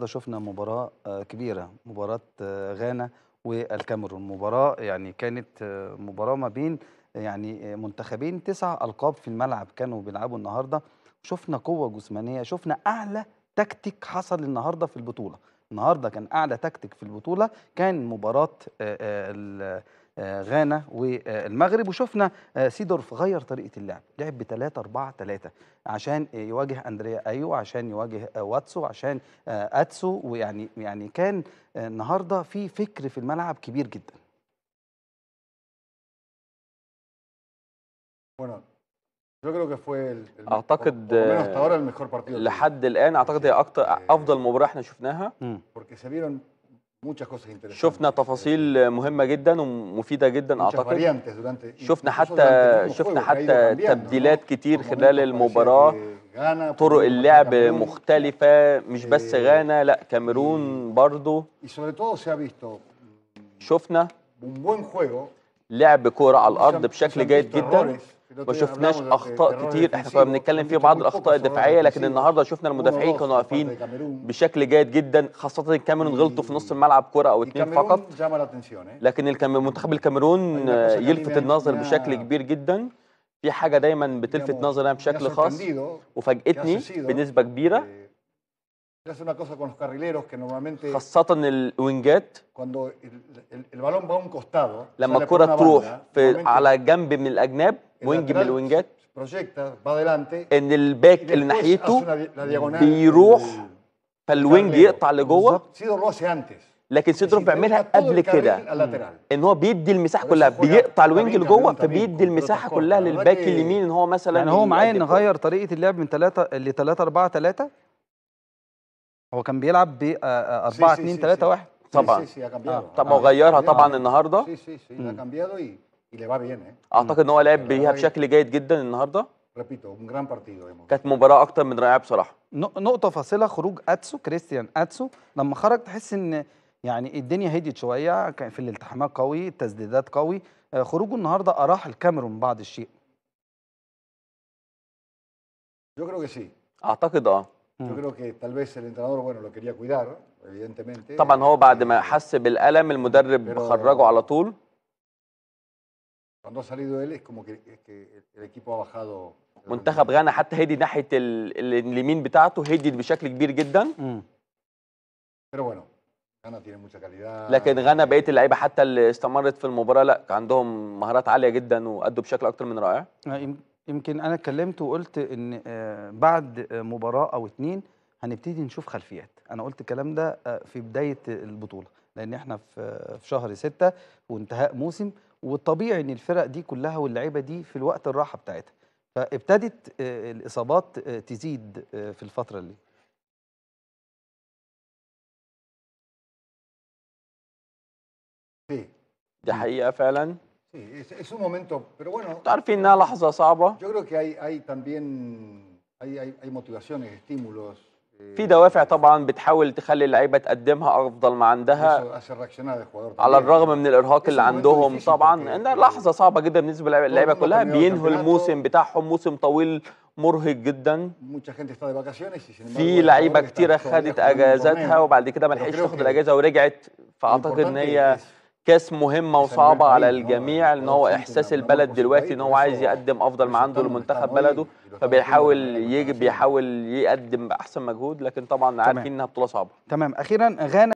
النهارده شفنا مباراه آه، كبيره مباراه آه، غانا والكاميرون مباراه يعني كانت آه، مباراه ما بين يعني منتخبين تسع القاب في الملعب كانوا بيلعبوا النهارده شفنا قوه جسمانيه شفنا اعلى تكتيك حصل النهارده في البطوله النهارده كان اعلى تكتيك في البطوله كان مباراه غانا والمغرب وشفنا آه، سيدورف غير طريقه اللعب لعب ب 3 4 3 عشان يواجه اندريا ايو عشان يواجه واتسو عشان آه، اتسو ويعني يعني كان آه، النهارده في فكر في الملعب كبير جدا اعتقد لحد الان اعتقد هي اكتر افضل مباراه احنا شفناها شفنا تفاصيل مهمه جدا ومفيده جدا اعتقد شفنا حتى شفنا حتى تبديلات كتير خلال المباراه طرق اللعب مختلفه مش بس eh, غانا لا كاميرون برضو شفنا لعب كوره على الارض بشكل جيد جدا ما شفناش اخطاء كتير احنا كنا بنتكلم في بعض الاخطاء الدفاعيه لكن النهارده شفنا المدافعين كانوا واقفين بشكل جيد جدا خاصه الكاميرون غلطوا في نص الملعب كره او اثنين فقط لكن منتخب الكاميرون يلفت يعني النظر بشكل كبير جدا في حاجه دايما بتلفت نظري بشكل خاص وفاجئتني بنسبه كبيره إيه. Es una cosa con los carrileros que normalmente خاصة الوينجات cuando el, el, el balón va a un costado لما sale الكرة تروح في على جنب من الأجناب وينج من الوينجات proyecta va adelante إن الباك اللي ناحيته بيروح فالوينج يقطع لجوه lo hace antes لكن سيدروف بيعملها قبل كده ان هو بيدي المساحه كلها بيقطع الوينج اللي لجوه فبيدي المساحه كلها للباك اليمين ان هو مثلا يعني هو معايا نغير طريقه اللعب من 3 ل 3 4 3 هو كان بيلعب ب 4 2 3 1 طبعا طب ما غيرها طبعا النهارده سي سي سي eh. اعتقد ان هو لعب بيها بشكل جيد جدا النهارده كانت مباراه اكتر من رائعه بصراحه نقطه فاصله خروج اتسو كريستيان اتسو لما خرج تحس ان يعني الدنيا هديت شويه كان في الالتحامات قوي التسديدات قوي آه، خروجه النهارده اراح الكاميرون بعض الشيء اعتقد اه يو كرو كي que tal vez el entrenador, bueno, lo quería cuidar, evidentemente. طبعا هو بعد ما حس بالألم المدرب خرجه على طول. Cuando ha salido él es como que, es que el equipo ha bajado. منتخب غانا حتى هدي ناحية اليمين بتاعته هدي بشكل كبير جدا. مم. Mm. Pero bueno, غانا tiene mucha calidad. لكن غانا بقية اللعيبة حتى اللي استمرت في المباراة لا عندهم مهارات عالية جدا وأدوا بشكل أكتر من رائع. آه، يمكن انا اتكلمت وقلت ان آه، بعد آه، مباراه او اتنين هنبتدي نشوف خلفيات انا قلت الكلام ده آه، في بدايه البطوله لان احنا في شهر ستة وانتهاء موسم والطبيعي ان الفرق دي كلها واللعيبه دي في الوقت الراحه بتاعتها فابتدت الاصابات تزيد في الفتره اللي دي إيه؟ حقيقه فعلا Sí, es, es, un momento, pero bueno. Al final, لحظة صعبة. Yo creo que hay, hay también hay, hay, hay motivaciones, estímulos. Eh, في دوافع طبعا بتحاول تخلي اللعيبه تقدمها افضل ما عندها على الرغم من الارهاق اللي عندهم طبعا انها لحظه صعبه جدا بالنسبه للعيبه كلها بينهوا الموسم بتاعهم موسم طويل مرهق جدا في لعيبه كتيره خدت اجازاتها وبعد كده ما لحقتش تاخد الاجازه ورجعت فاعتقد ان هي كاس مهمه وصعبه على الجميع اه، ان هو احساس البلد دلوقتي ان هو عايز يقدم افضل ما عنده لمنتخب بلده فبيحاول يجي بيحاول يقدم احسن مجهود لكن طبعا عارفين انها بطوله صعبه تمام اخيرا غانا